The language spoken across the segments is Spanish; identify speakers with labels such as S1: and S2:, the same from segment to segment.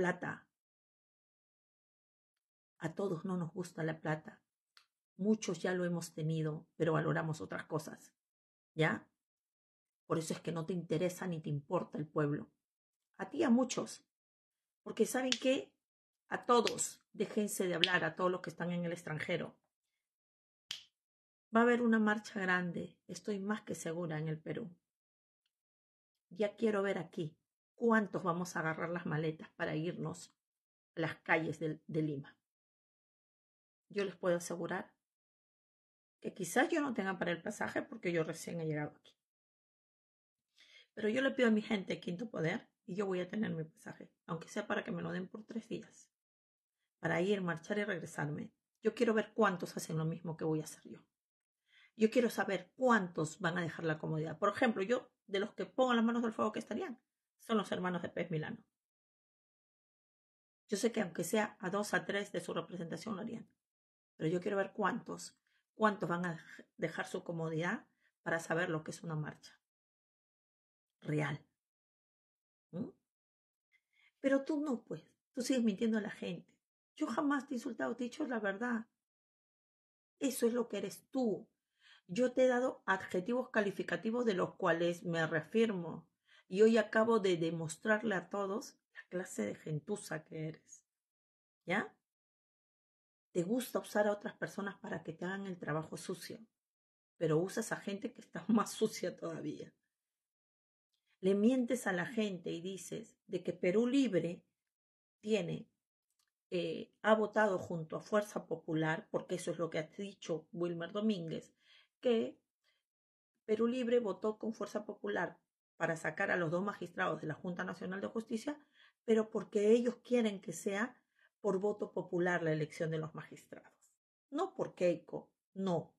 S1: plata. A todos no nos gusta la plata. Muchos ya lo hemos tenido, pero valoramos otras cosas. ¿Ya? Por eso es que no te interesa ni te importa el pueblo. A ti, a muchos. Porque saben qué? A todos, déjense de hablar, a todos los que están en el extranjero. Va a haber una marcha grande, estoy más que segura, en el Perú. Ya quiero ver aquí cuántos vamos a agarrar las maletas para irnos a las calles de, Lima. Yo les puedo asegurar que quizás yo no tenga para el pasaje porque yo recién he llegado aquí. Pero yo le pido a mi gente quinto poder y yo voy a tener mi pasaje, aunque sea para que me lo den por tres días, para ir, marchar y regresarme. Yo quiero ver cuántos hacen lo mismo que voy a hacer yo. Yo quiero saber cuántos van a dejar la comodidad. Por ejemplo, yo de los que pongo las manos del fuego que estarían, los hermanos de Pez Milano. Yo sé que aunque sea a dos a tres de su representación lo harían, pero yo quiero ver cuántos, cuántos van a dejar su comodidad para saber lo que es una marcha
S2: real. ¿Mm? Pero tú no, pues, tú sigues mintiendo a la gente. Yo jamás te he insultado, te he dicho la verdad.
S1: Eso es lo que eres tú. Yo te he dado adjetivos calificativos de los cuales me reafirmo. Y hoy acabo de demostrarle a todos la clase de gentuza que eres. ¿Ya? Te gusta usar a otras personas para que te hagan el trabajo sucio, pero usas a gente que está más sucia todavía. Le mientes a la gente y dices de que Perú Libre tiene, eh, ha votado junto a Fuerza Popular, porque eso es lo que ha dicho Wilmer Domínguez, que Perú Libre votó con Fuerza Popular para sacar a los dos magistrados de la Junta Nacional de Justicia, pero porque ellos quieren que sea por voto popular la elección de los magistrados. No por Keiko, no.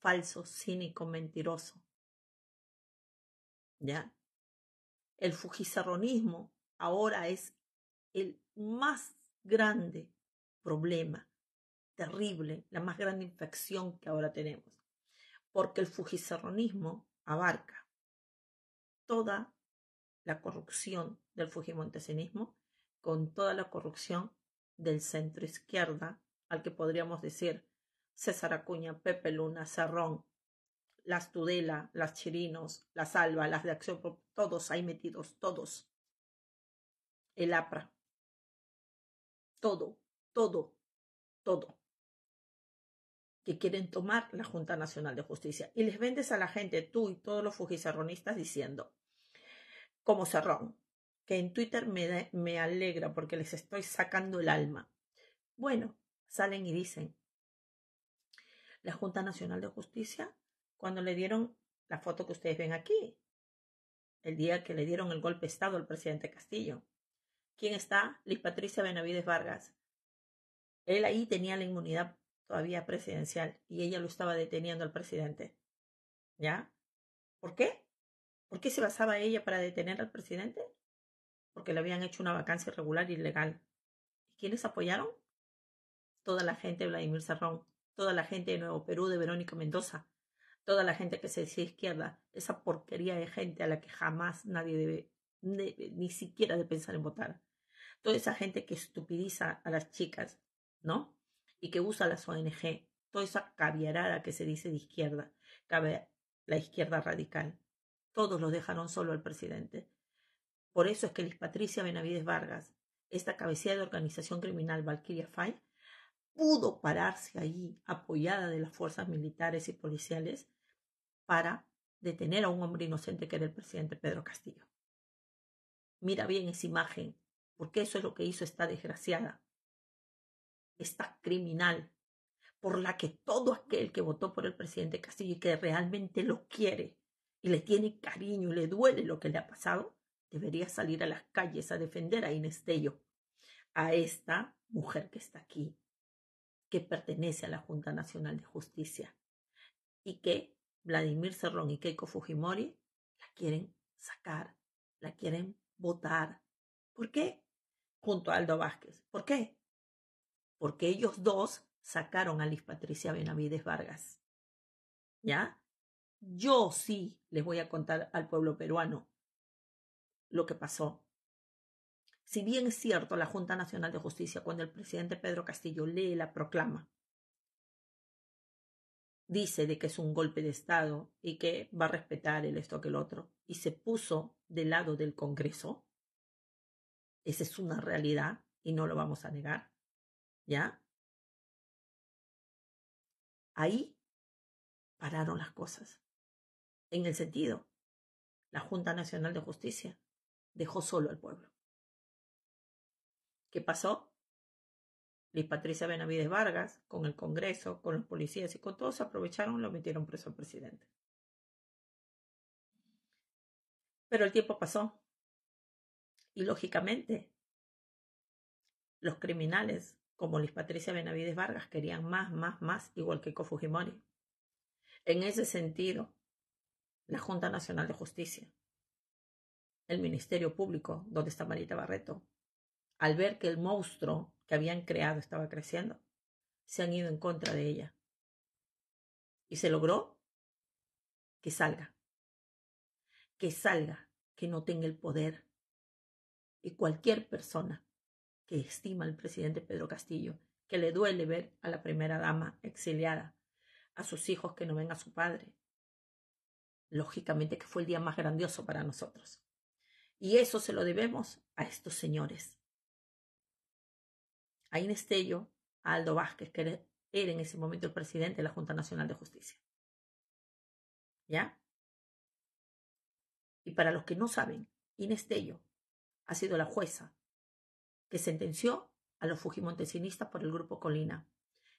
S1: Falso, cínico, mentiroso. ¿Ya? El fujizarronismo ahora es el más grande problema, terrible, la más grande infección que ahora tenemos. Porque el fujicerronismo abarca toda la corrupción del Fujimontesinismo con toda la corrupción del centro izquierda, al que podríamos decir César Acuña, Pepe Luna, Cerrón, las Tudela, las Chirinos,
S2: las Alba, las de Acción, todos ahí metidos, todos. El APRA. Todo, todo, todo.
S1: Que quieren tomar la Junta Nacional de Justicia. Y les vendes a la gente, tú y todos los fujicerronistas, diciendo, como Cerrón, que en Twitter me, me alegra porque les estoy sacando el alma. Bueno, salen y dicen, la Junta Nacional de Justicia, cuando le dieron la foto que ustedes ven aquí, el día que le dieron el golpe de Estado al presidente Castillo, ¿quién está? Liz Patricia Benavides Vargas. Él ahí tenía la inmunidad todavía presidencial y ella lo estaba deteniendo al presidente. ¿Ya? ¿Por qué? ¿Por qué se basaba ella para detener al presidente? Porque le habían hecho una vacancia irregular y ilegal. ¿Y quiénes apoyaron? Toda la gente de Vladimir Serrón, toda la gente de Nuevo Perú de Verónica Mendoza, toda la gente que se decía izquierda, esa porquería de gente a la que jamás nadie debe, ni siquiera de pensar en votar. Toda esa gente que estupidiza a las chicas, ¿no? Y que usa las ONG, toda esa caviarada que se dice de izquierda, la izquierda radical. Todos los dejaron solo al presidente. Por eso es que Liz Patricia Benavides Vargas, esta cabecera de organización criminal Valkyria Fay, pudo pararse allí, apoyada de las fuerzas militares y policiales, para detener a un hombre inocente que era el presidente Pedro Castillo. Mira bien esa imagen, porque eso es lo que hizo esta desgraciada, esta criminal, por la que todo aquel que votó por el presidente Castillo y que realmente lo quiere, y le tiene cariño y le duele lo que le ha pasado, debería salir a las calles a defender a Inestello, a esta mujer que está aquí, que pertenece a la Junta Nacional de Justicia y que Vladimir Cerrón y Keiko Fujimori la quieren sacar, la quieren votar. ¿Por qué? Junto a Aldo Vázquez. ¿Por qué? Porque ellos dos sacaron a Liz Patricia Benavides Vargas. ¿Ya? yo sí les voy a contar al pueblo peruano lo que pasó. Si bien es cierto, la Junta Nacional de Justicia, cuando el presidente Pedro Castillo lee la proclama, dice de que es un golpe de Estado y que va a respetar el esto que el otro, y se puso del lado del Congreso, esa es una
S2: realidad y no lo vamos a negar, ¿ya? Ahí pararon las cosas en el sentido, la Junta Nacional de Justicia dejó solo al pueblo.
S1: ¿Qué pasó? Liz Patricia Benavides Vargas, con el Congreso,
S2: con los policías y con todos se aprovecharon y lo metieron preso al presidente. Pero el tiempo pasó. Y lógicamente,
S1: los criminales como Liz Patricia Benavides Vargas querían más, más, más, igual que Fujimori. En ese sentido, la Junta Nacional de Justicia, el Ministerio Público, donde está Marita Barreto, al ver que el monstruo que habían creado estaba creciendo, se han ido en contra de ella. Y se logró que salga, que salga, que no tenga el poder. Y cualquier persona que estima al presidente Pedro Castillo, que le duele ver a la primera dama exiliada, a sus hijos que no ven a su padre, lógicamente que fue el día más grandioso para nosotros. Y eso se lo debemos a estos señores.
S2: A inestello a Aldo Vázquez, que era en ese momento el presidente de la Junta Nacional de Justicia. ¿Ya? Y para los que no saben, Inestello ha sido la jueza
S1: que sentenció a los fujimontesinistas por el grupo Colina,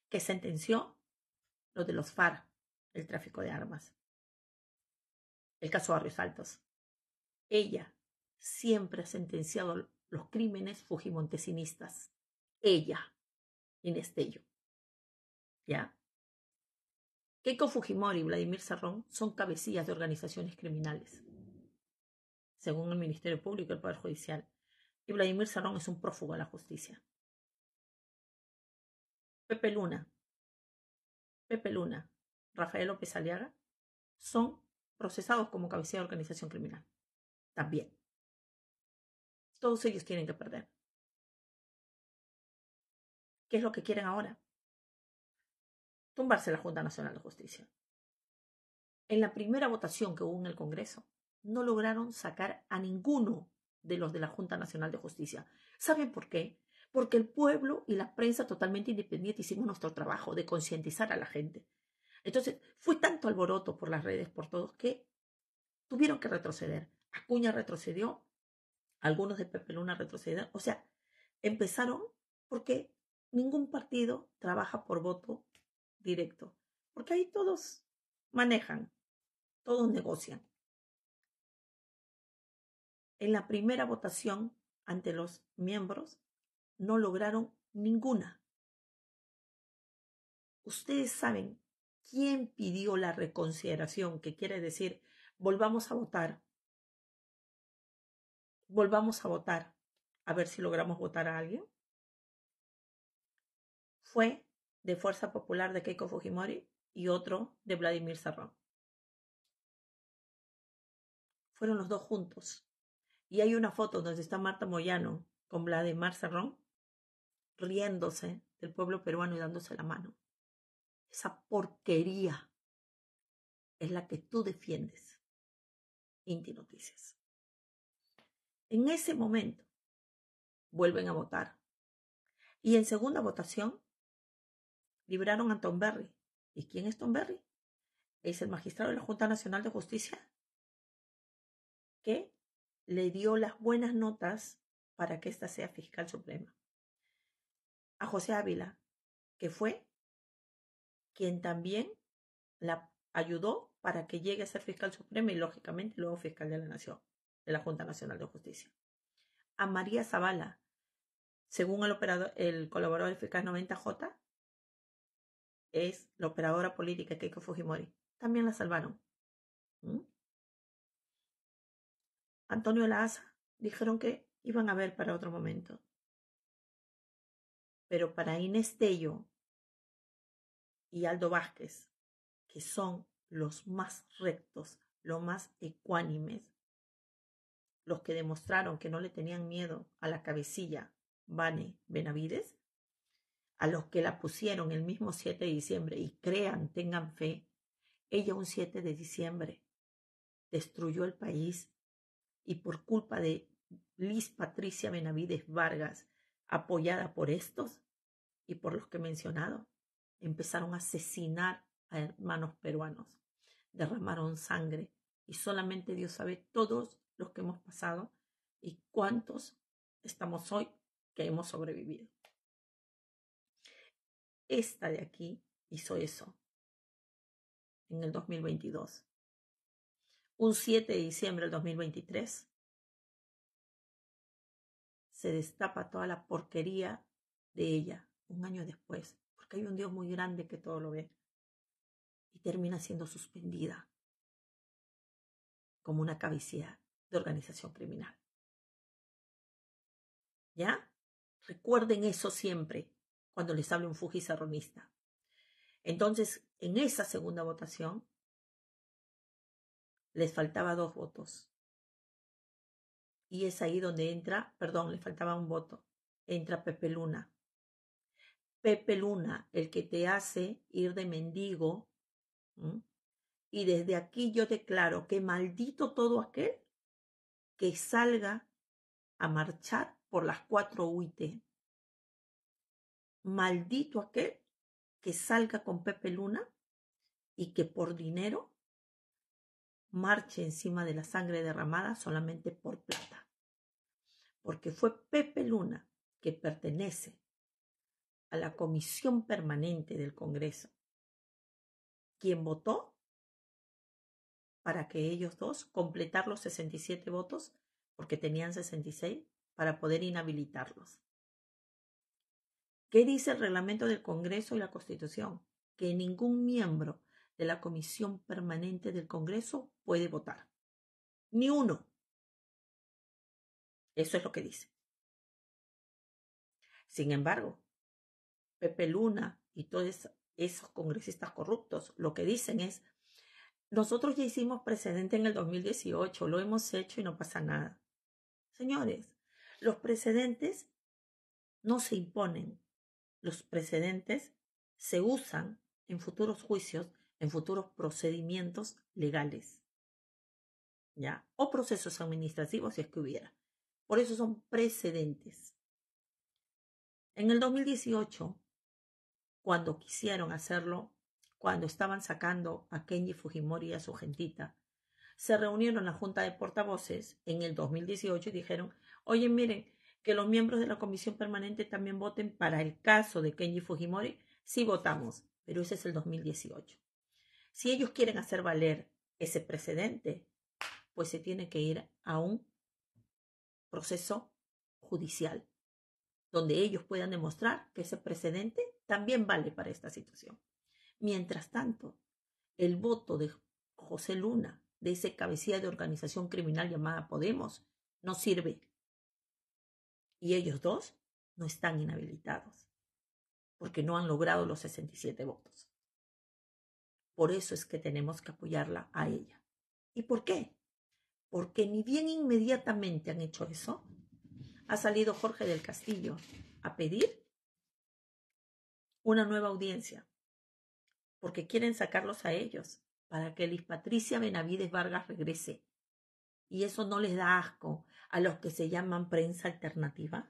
S1: que sentenció lo de los FARC, el tráfico de armas, el caso Barrios Altos. Ella siempre ha sentenciado los crímenes fujimontesinistas. Ella, Inés ¿Ya? Keiko Fujimori y Vladimir Serrón son cabecillas de organizaciones criminales,
S2: según el Ministerio Público y el Poder Judicial. Y Vladimir Serrón es un prófugo de la justicia. Pepe Luna, Pepe Luna, Rafael López Aliaga, son procesados como cabeza de organización criminal. También. Todos ellos tienen que perder. ¿Qué es lo que quieren ahora? Tumbarse la Junta Nacional de Justicia. En la primera votación que hubo en el Congreso,
S1: no lograron sacar a ninguno de los de la Junta Nacional de Justicia. ¿Saben por qué? Porque el pueblo y la prensa totalmente independiente hicimos nuestro trabajo de concientizar a la gente, entonces, fue tanto alboroto por las redes, por todos, que tuvieron que retroceder. Acuña retrocedió, algunos de Pepe Luna retrocedieron. O sea, empezaron porque ningún partido trabaja por voto directo, porque ahí todos manejan, todos negocian.
S2: En la primera votación ante los miembros no lograron ninguna. Ustedes
S1: saben ¿Quién pidió la reconsideración? Que quiere decir, volvamos
S2: a votar. Volvamos a votar. A ver si logramos votar a alguien. Fue de Fuerza Popular de Keiko Fujimori y otro de Vladimir Serrón.
S1: Fueron los dos juntos. Y hay una foto donde está Marta Moyano con Vladimir Serrón riéndose del pueblo peruano y dándose la mano.
S2: Esa porquería es la que tú defiendes. Inti Noticias. En ese momento vuelven a votar. Y en segunda votación libraron a Tom
S1: Berry. ¿Y quién es Tom Berry? Es el magistrado de la Junta Nacional de Justicia que le dio las buenas notas para que ésta sea fiscal suprema. A José Ávila, que fue quien también la ayudó para que llegue a ser fiscal supremo y lógicamente luego fiscal de la Nación, de la Junta Nacional de Justicia. A María Zavala, según el, operador, el colaborador fiscal 90J, es la operadora política Keiko Fujimori. También la salvaron. ¿Mm?
S2: Antonio Laza dijeron que iban a ver para otro momento. Pero para Inés
S1: y Aldo Vázquez, que son los más rectos, los más ecuánimes, los que demostraron que no le tenían miedo a la cabecilla Vane Benavides, a los que la pusieron el mismo 7 de diciembre y crean, tengan fe, ella un 7 de diciembre destruyó el país y por culpa de Liz Patricia Benavides Vargas, apoyada por estos y por los que he mencionado, empezaron a asesinar a hermanos peruanos, derramaron sangre y solamente Dios sabe todos los que hemos pasado y cuántos estamos hoy
S2: que hemos sobrevivido. Esta de aquí hizo eso en el 2022. Un 7 de diciembre del 2023 se destapa
S1: toda la porquería de ella un año después que hay un Dios muy grande que todo lo
S2: ve. Y termina siendo suspendida como una cabecilla de organización criminal. ¿Ya?
S1: Recuerden eso siempre cuando les hable un fujizarronista. Entonces, en esa segunda votación, les faltaba dos votos. Y es ahí donde entra, perdón, le faltaba un voto. Entra Pepe Luna, Pepe Luna, el que te hace ir de mendigo. Y desde aquí yo declaro que maldito todo aquel que salga a marchar por las cuatro UIT. Maldito aquel que salga con Pepe Luna y que por dinero marche encima de la sangre derramada solamente por plata. Porque fue Pepe Luna, que pertenece a la comisión permanente del Congreso, ¿Quién votó para que ellos dos completar los 67 votos, porque tenían 66, para poder inhabilitarlos. ¿Qué dice el reglamento del Congreso y la Constitución? Que ningún miembro de la comisión permanente del Congreso puede votar.
S2: Ni uno. Eso es lo que dice. Sin embargo, Pepe Luna y todos esos
S1: congresistas corruptos, lo que dicen es, nosotros ya hicimos precedente en el 2018, lo hemos hecho y no pasa nada. Señores, los precedentes no se imponen, los precedentes se usan en futuros juicios, en futuros procedimientos legales, ¿ya? O procesos administrativos si es que hubiera. Por eso son precedentes. En el 2018, cuando quisieron hacerlo, cuando estaban sacando a Kenji Fujimori y a su gentita. Se reunieron la Junta de Portavoces en el 2018 y dijeron, oye, miren, que los miembros de la comisión permanente también voten para el caso de Kenji Fujimori, si votamos, pero ese es el 2018. Si ellos quieren hacer valer ese precedente, pues se tiene que ir a un proceso judicial, donde ellos puedan demostrar que ese precedente también vale para esta situación. Mientras tanto, el voto de José Luna, de ese cabecilla de organización criminal llamada Podemos, no sirve. Y ellos dos no están inhabilitados, porque no han logrado los 67 votos. Por eso es que tenemos que apoyarla a ella. ¿Y por qué? Porque ni bien inmediatamente han hecho eso, ha salido Jorge del Castillo a pedir una nueva audiencia, porque quieren sacarlos a ellos para que Liz Patricia Benavides Vargas regrese. Y eso no les da asco a los que se llaman prensa alternativa.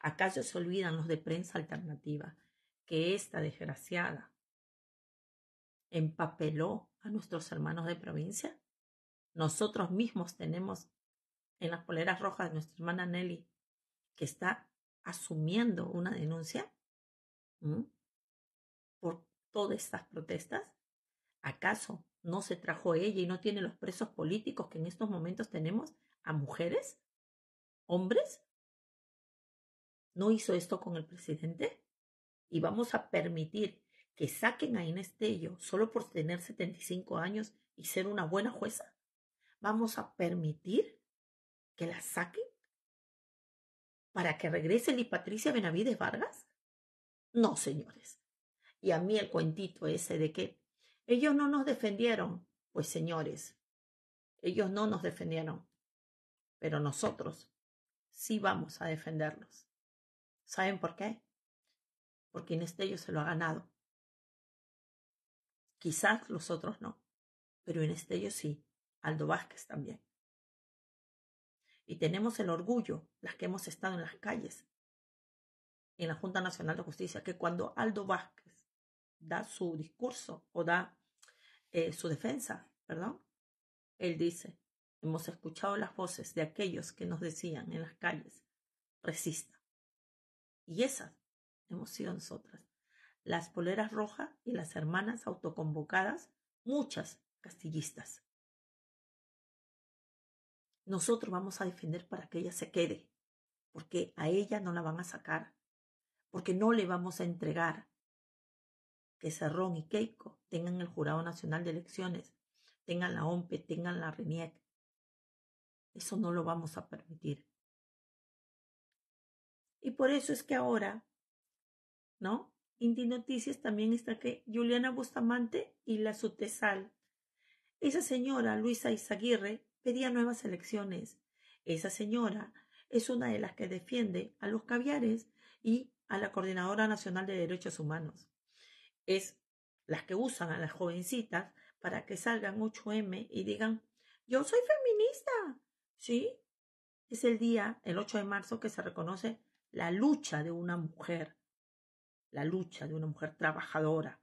S1: ¿Acaso se olvidan los de prensa alternativa que esta desgraciada empapeló a nuestros hermanos de provincia? Nosotros mismos tenemos en las poleras rojas de nuestra hermana Nelly, que está asumiendo una denuncia por todas estas protestas? ¿Acaso no se trajo ella y no tiene los presos políticos que en estos momentos tenemos a mujeres? ¿Hombres? ¿No hizo esto con el presidente? ¿Y vamos a permitir que saquen a Inés Tello solo por tener 75 años y ser una buena jueza? ¿Vamos a permitir que la saquen? ¿Para que regrese Liz Patricia Benavides Vargas? No, señores y a mí el cuentito ese de que ellos no nos defendieron. Pues señores, ellos no nos defendieron, pero nosotros sí vamos a defenderlos. ¿Saben por qué? Porque en Estello se lo ha ganado. Quizás los otros no, pero en Estello sí, Aldo Vázquez también. Y tenemos el orgullo, las que hemos estado en las calles, en la Junta Nacional de Justicia, que cuando Aldo Vázquez da su discurso o da eh, su defensa, perdón. Él dice, hemos escuchado las voces de aquellos que nos decían en las calles, resista. Y esas hemos sido nosotras, las poleras rojas y las hermanas autoconvocadas, muchas castillistas. Nosotros vamos a defender para que ella se quede, porque a ella no la van a sacar, porque no le vamos a entregar que Cerrón y Keiko tengan el Jurado Nacional de Elecciones, tengan la OMPE, tengan la RENIEC. Eso no lo vamos a permitir.
S2: Y por eso es que ahora, ¿no? Indy Noticias también está que Juliana
S1: Bustamante y la Sutesal. Esa señora, Luisa Izaguirre, pedía nuevas elecciones. Esa señora es una de las que defiende a los caviares y a la Coordinadora Nacional de Derechos Humanos es las que usan a las jovencitas para que salgan 8M y digan, yo soy feminista, ¿sí? Es el día, el 8 de marzo, que se reconoce la lucha de una mujer, la lucha de una mujer trabajadora,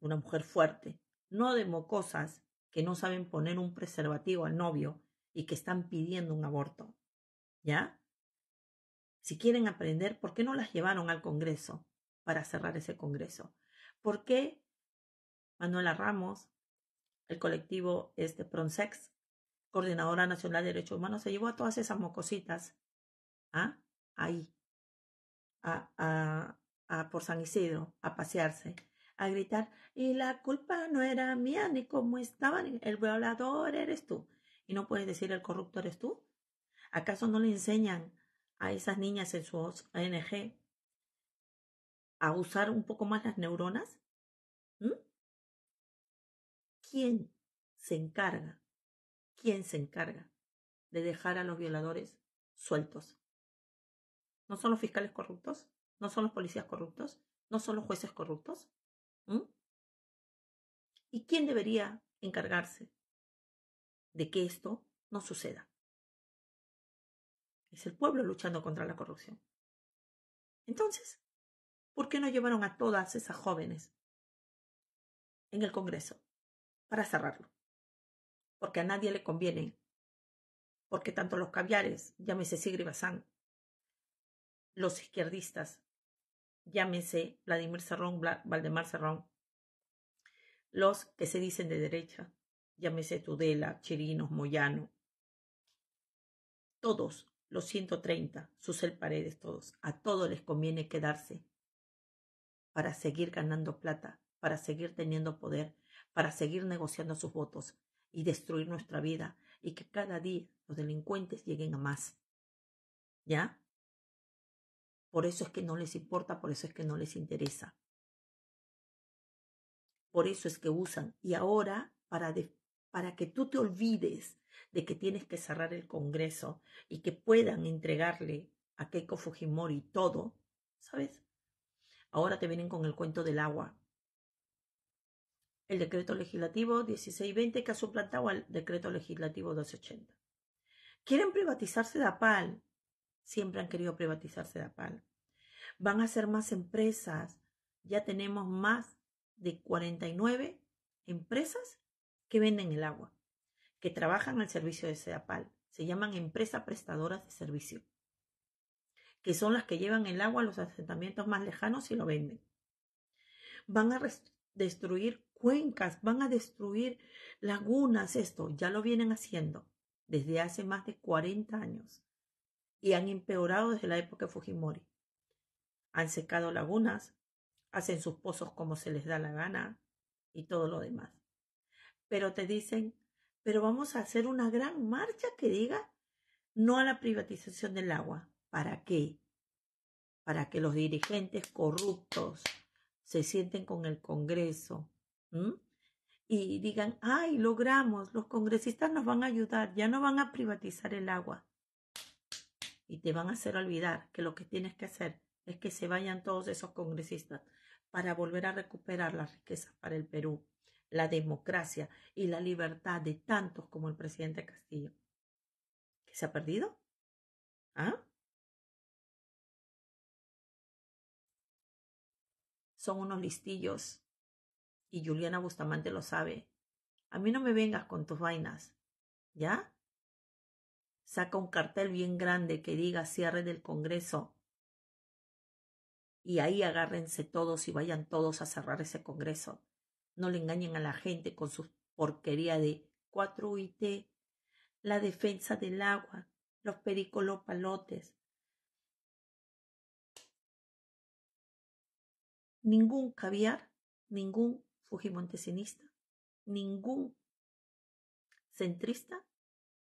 S1: una mujer fuerte, no de mocosas que no saben poner un preservativo al novio y que están pidiendo un aborto. ¿Ya? Si quieren aprender, ¿por qué no las llevaron al Congreso para cerrar ese Congreso? ¿Por qué Manuela Ramos, el colectivo este Pronsex, coordinadora nacional de derechos humanos, se llevó a todas esas mocositas ¿ah? ahí, a, a, a por San Isidro, a pasearse, a gritar, y la culpa no era mía, ni cómo estaban, el violador eres tú. Y no puedes decir el corrupto eres tú. ¿Acaso no le enseñan a esas niñas en su ONG
S2: a usar un poco más las neuronas? ¿Quién se encarga? ¿Quién se encarga de dejar a los violadores sueltos? ¿No son los fiscales corruptos? ¿No son los policías corruptos? ¿No son los jueces corruptos? ¿Y quién debería encargarse de que esto no suceda? Es el pueblo luchando contra la corrupción. Entonces, ¿Por qué no llevaron a todas esas jóvenes en el Congreso para cerrarlo? Porque a nadie le conviene. Porque tanto los caviares, llámese Sigri Bazán, los
S1: izquierdistas, llámese Vladimir Serrón, Valdemar Serrón, los que se dicen de derecha, llámese Tudela, Chirinos, Moyano, todos los 130, Susel Paredes, todos, a todos les conviene quedarse para seguir ganando plata, para seguir teniendo poder, para seguir negociando sus votos y destruir nuestra vida y que cada
S2: día los delincuentes lleguen a más. ¿Ya? Por eso es que no les importa, por eso es que no les interesa.
S1: Por eso es que usan. Y ahora, para, para que tú te olvides de que tienes que cerrar el Congreso y que puedan entregarle a Keiko Fujimori todo, ¿sabes? Ahora te vienen con el cuento del agua. El decreto legislativo 1620 que ha suplantado al decreto legislativo 1280. Quieren privatizarse Pal. Siempre han querido privatizarse Pal. Van a ser más empresas. Ya tenemos más de 49 empresas que venden el agua, que trabajan al servicio de SEDAPAL. Se llaman empresas prestadoras de servicio que son las que llevan el agua a los asentamientos más lejanos y lo venden. Van a destruir cuencas, van a destruir lagunas, esto ya lo vienen haciendo desde hace más de 40 años y han empeorado desde la época de Fujimori. Han secado lagunas, hacen sus pozos como se les da la gana y todo lo demás. Pero te dicen, pero vamos a hacer una gran marcha que diga no a la privatización del agua. ¿Para qué? Para que los dirigentes corruptos se sienten con el Congreso y digan, ay, logramos, los congresistas nos van a ayudar, ya no van a privatizar el agua. Y te van a hacer olvidar que lo que tienes que hacer es que se vayan todos esos congresistas para volver a recuperar las riquezas para el Perú, la democracia y la libertad de tantos como el presidente Castillo.
S2: ¿Qué se ha perdido? ¿Ah? son unos listillos. Y
S1: Juliana Bustamante lo sabe. A mí no me vengas con tus vainas. ¿Ya? Saca un cartel bien grande que diga cierre del Congreso. Y ahí agárrense todos y vayan todos a cerrar ese Congreso. No le engañen a la gente con su porquería de 4 UIT, la
S2: defensa del agua, los pericolopalotes, ningún caviar, ningún fujimontesinista, ningún centrista,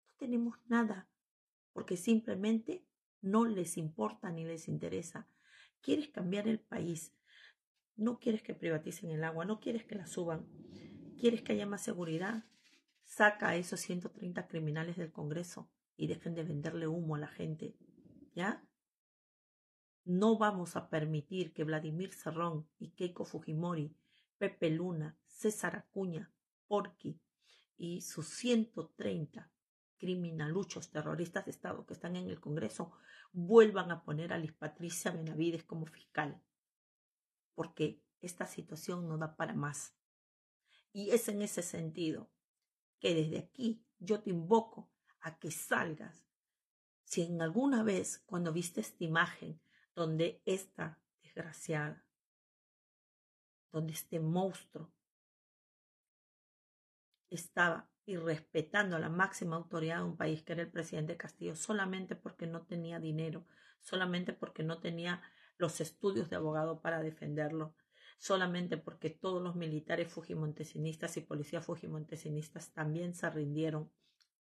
S1: no tenemos nada, porque simplemente no les importa ni les interesa. Quieres cambiar el país, no quieres que privaticen el agua, no quieres que la suban, quieres que haya más seguridad, saca a esos 130 criminales del Congreso y dejen de venderle humo a la gente, ¿ya? No vamos a permitir que Vladimir Serrón y Keiko Fujimori, Pepe Luna, César Acuña, Porqui y sus 130 criminaluchos terroristas de Estado que están en el Congreso vuelvan a poner a Liz Patricia Benavides como fiscal, porque esta situación no da para más. Y es en ese sentido que desde aquí yo te invoco a que salgas. Si en alguna vez cuando viste esta imagen donde esta desgraciada, donde este monstruo estaba irrespetando a la máxima autoridad de un país que era el presidente Castillo solamente porque no tenía dinero, solamente porque no tenía los estudios de abogado para defenderlo, solamente porque todos los militares fujimontesinistas y policías fujimontesinistas también se rindieron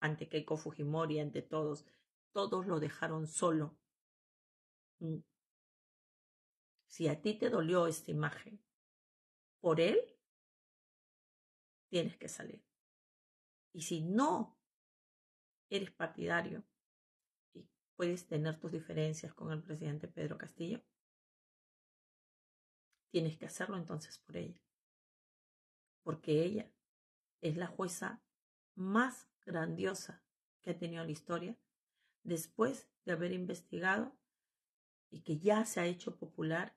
S1: ante Keiko
S2: Fujimori, ante todos, todos lo dejaron solo. Mm. Si a ti te dolió esta imagen por él, tienes que salir. Y si no eres partidario y puedes tener tus diferencias con el presidente Pedro Castillo, tienes que hacerlo entonces por ella. Porque ella es la jueza más grandiosa
S1: que ha tenido la historia después de haber investigado y que ya se ha hecho popular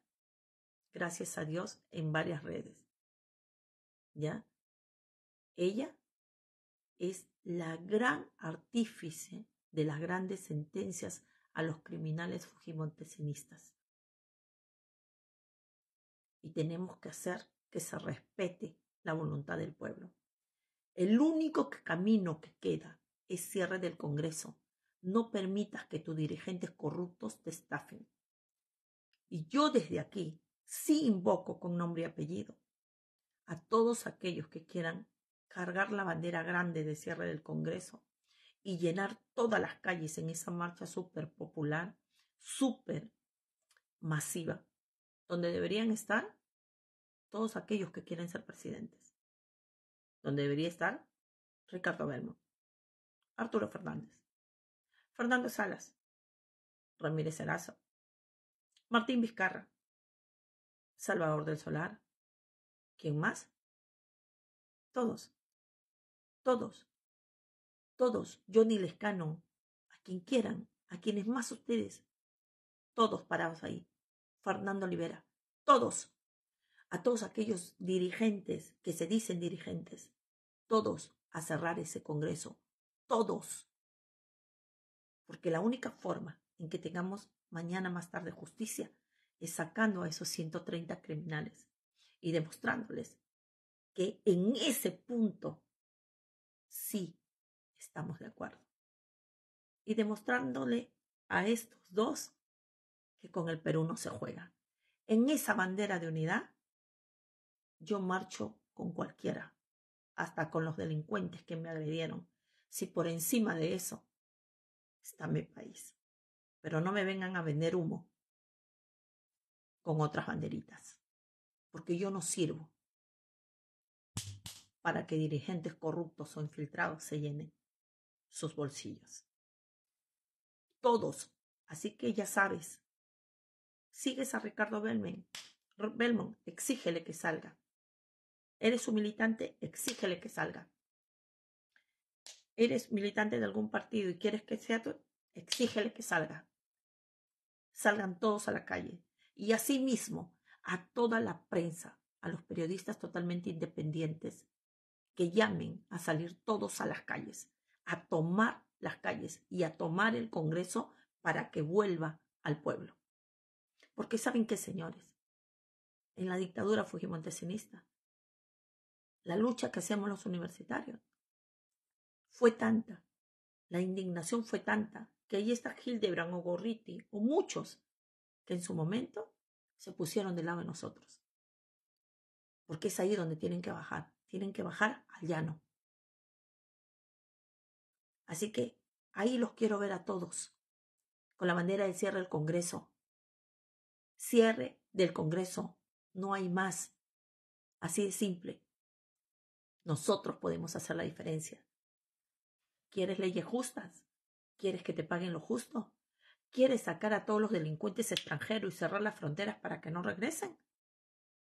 S1: gracias a Dios, en varias redes. ¿Ya? Ella es la gran artífice de las grandes sentencias a los criminales fujimontesinistas. Y tenemos que hacer que se respete la voluntad del pueblo. El único camino que queda es cierre del Congreso. No permitas que tus dirigentes corruptos te estafen. Y yo desde aquí sí invoco con nombre y apellido a todos aquellos que quieran cargar la bandera grande de cierre del Congreso y llenar todas las calles en esa marcha súper popular, súper masiva, donde deberían estar todos aquellos que quieren ser presidentes,
S2: donde debería estar Ricardo Belmo, Arturo Fernández, Fernando Salas, Ramírez Erazo, Martín Vizcarra, Salvador del Solar. ¿Quién más? Todos. Todos. Todos. Johnny Lescano. A quien quieran. A quienes más ustedes. Todos parados ahí.
S1: Fernando Olivera. Todos. A todos aquellos dirigentes que se dicen dirigentes. Todos a cerrar ese Congreso. Todos. Porque la única forma en que tengamos mañana más tarde justicia es sacando a esos 130 criminales y demostrándoles
S2: que en ese punto sí estamos de acuerdo. Y demostrándole a estos dos que con el Perú
S1: no se juega. En esa bandera de unidad, yo marcho con cualquiera, hasta con los delincuentes que me agredieron, si por encima de eso
S2: está mi país. Pero no me vengan a vender humo, con otras banderitas, porque yo no sirvo
S1: para que dirigentes corruptos o infiltrados se llenen sus bolsillos. Todos. Así que ya sabes, sigues a Ricardo Belmont, Belmont, exígele que salga. Eres un militante, exígele que salga. Eres militante de algún partido y quieres que sea tu, exígele que salga. Salgan todos a la calle y asimismo a toda la prensa, a los periodistas totalmente independientes, que llamen a salir todos a las calles, a tomar las calles y a tomar el Congreso para que vuelva al pueblo. Porque saben qué, señores, en la dictadura fujimontesinista, la lucha que hacemos los universitarios fue tanta, la indignación fue tanta, que ahí está Hildebrand o Gorriti o muchos que en su
S2: momento se pusieron del lado de nosotros. Porque es ahí donde tienen que bajar, tienen que bajar al llano. Así que ahí los quiero ver a todos, con la bandera de cierre del Congreso.
S1: Cierre del Congreso, no hay más. Así de simple. Nosotros podemos hacer la diferencia. ¿Quieres leyes justas? ¿Quieres que te paguen lo justo? quiere sacar a todos los delincuentes extranjeros y cerrar las fronteras para que no regresen?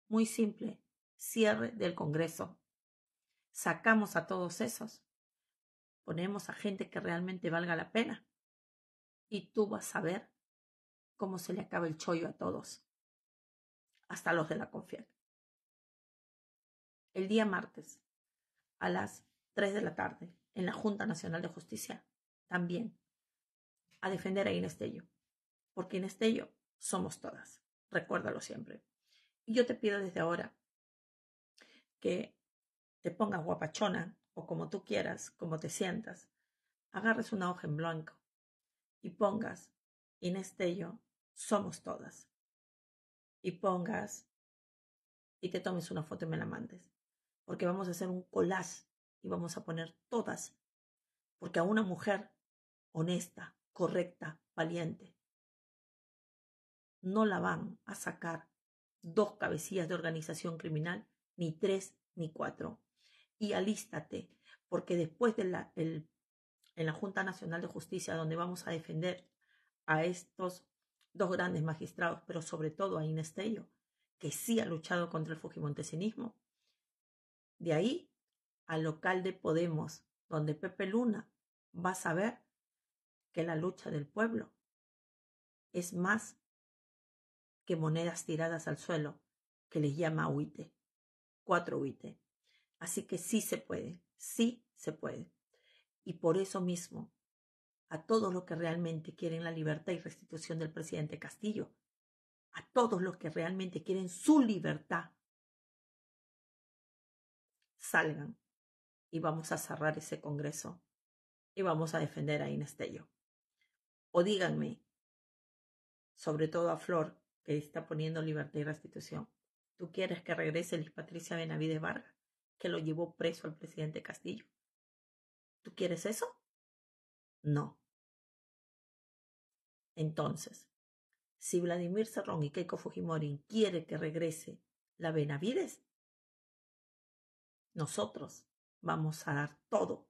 S1: Muy simple, cierre del Congreso. Sacamos a todos esos. Ponemos a gente que realmente
S2: valga la pena. Y tú vas a ver cómo se le acaba el chollo a todos. Hasta los de la confianza. El día
S1: martes, a las 3 de la tarde, en la Junta Nacional de Justicia, también a defender a Inestello, porque Inestello somos todas, recuérdalo siempre. Y yo te pido desde ahora que te pongas guapachona o como tú quieras, como te sientas, agarres una hoja en blanco y pongas Inestello, somos todas. Y pongas y te tomes una foto y me la mandes. Porque vamos a hacer un colás y vamos a poner todas. Porque a una mujer honesta, correcta, valiente. No la van a sacar dos cabecillas de organización criminal, ni tres, ni cuatro. Y alístate, porque después de la, en la Junta Nacional de Justicia, donde vamos a defender a estos dos grandes magistrados, pero sobre todo a inestello que sí ha luchado contra el fujimontesinismo, De ahí al local de Podemos, donde Pepe Luna va a saber que la lucha del pueblo. Es más que monedas tiradas al suelo, que les llama huite, cuatro huite. Así que sí se puede, sí se puede. Y por eso mismo, a todos los que realmente quieren la libertad y restitución del presidente Castillo, a todos los que realmente quieren su libertad, salgan y vamos a cerrar ese Congreso y vamos a defender a Inestello. O díganme, sobre todo a Flor, que está poniendo libertad y restitución. ¿Tú quieres que regrese Liz Patricia Benavides Vargas,
S2: que lo llevó preso al presidente Castillo? ¿Tú quieres eso? No. Entonces, si Vladimir Serrón y Keiko Fujimori quiere que regrese la Benavides,
S1: nosotros vamos a dar todo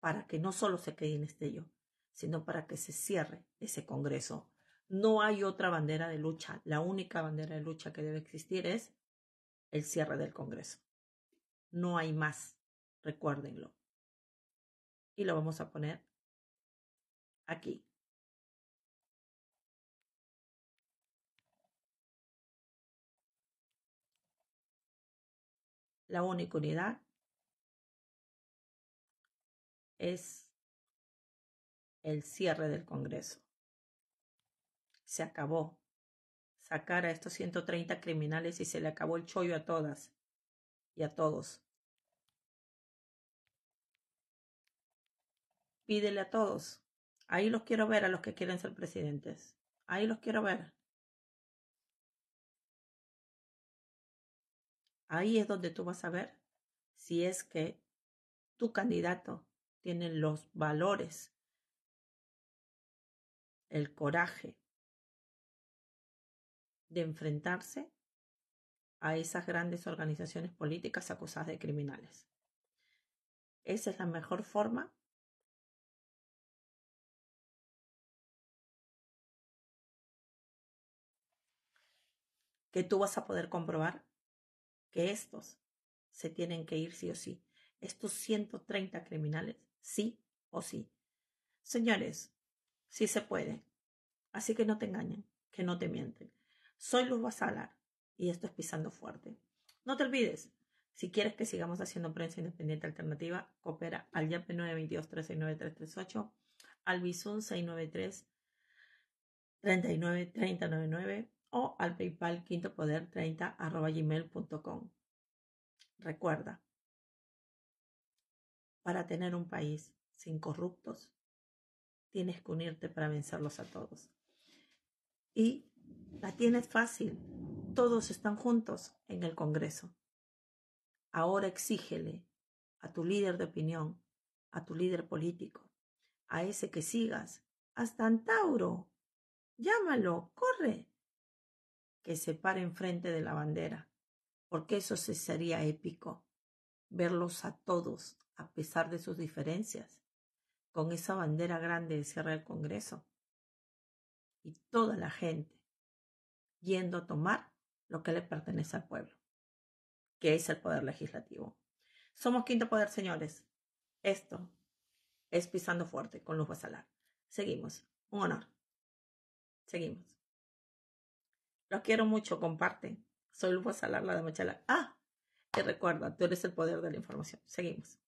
S1: para que no solo se quede en Estello, sino para que se cierre ese Congreso. No hay otra bandera de lucha. La única bandera de lucha que debe existir es el cierre del Congreso.
S2: No hay más. Recuérdenlo. Y lo vamos a poner aquí. La única unidad es el cierre del Congreso. Se acabó.
S1: Sacar a estos 130 criminales y se le acabó el chollo a todas y a todos. Pídele
S2: a todos. Ahí los quiero ver a los que quieren ser presidentes. Ahí los quiero ver. Ahí es donde tú vas a ver si es que tu candidato tiene los valores el coraje de enfrentarse a esas grandes organizaciones políticas acusadas de criminales. Esa es la mejor forma que tú vas a poder comprobar que estos
S1: se tienen que ir sí o sí. Estos 130 criminales, sí o sí. Señores, Sí se puede. Así que no te engañen, que no te mienten. Soy Luz Basalar y esto es Pisando Fuerte. No te olvides, si quieres que sigamos haciendo prensa independiente alternativa, coopera al YAP 922 369 al BISUN 693 39 o al PayPal quinto poder 30 arroba gmail.com. Recuerda, para tener un país sin corruptos, tienes que unirte para vencerlos a todos. Y la tienes fácil. Todos están juntos en el Congreso. Ahora exígele a tu líder de opinión, a tu líder político, a ese que sigas, hasta Antauro. Llámalo, corre. Que se pare enfrente de la bandera, porque eso se sería épico, verlos a todos a pesar de sus diferencias, con esa bandera grande de cierre del Congreso y toda la gente yendo a tomar lo que le pertenece al pueblo, que es el poder legislativo. Somos quinto poder, señores. Esto es pisando fuerte con Luz Basalar. Seguimos. Un honor. Seguimos.
S2: Los quiero mucho, comparten. Soy Luz Basalar, la de Machala. Ah, te recuerda, tú eres el poder de la información. Seguimos.